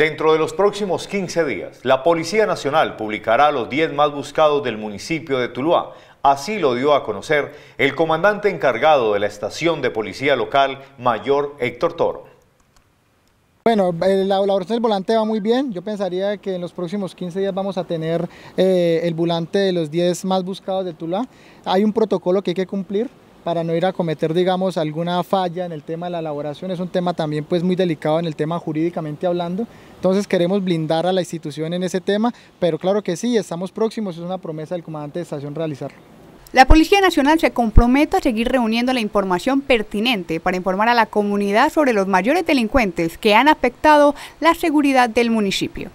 Dentro de los próximos 15 días, la Policía Nacional publicará los 10 más buscados del municipio de Tuluá. Así lo dio a conocer el comandante encargado de la estación de policía local, Mayor Héctor Toro. Bueno, la oración del volante va muy bien. Yo pensaría que en los próximos 15 días vamos a tener eh, el volante de los 10 más buscados de Tuluá. Hay un protocolo que hay que cumplir para no ir a cometer, digamos, alguna falla en el tema de la elaboración. Es un tema también pues muy delicado en el tema jurídicamente hablando. Entonces queremos blindar a la institución en ese tema, pero claro que sí, estamos próximos, es una promesa del comandante de estación realizarlo. La Policía Nacional se compromete a seguir reuniendo la información pertinente para informar a la comunidad sobre los mayores delincuentes que han afectado la seguridad del municipio.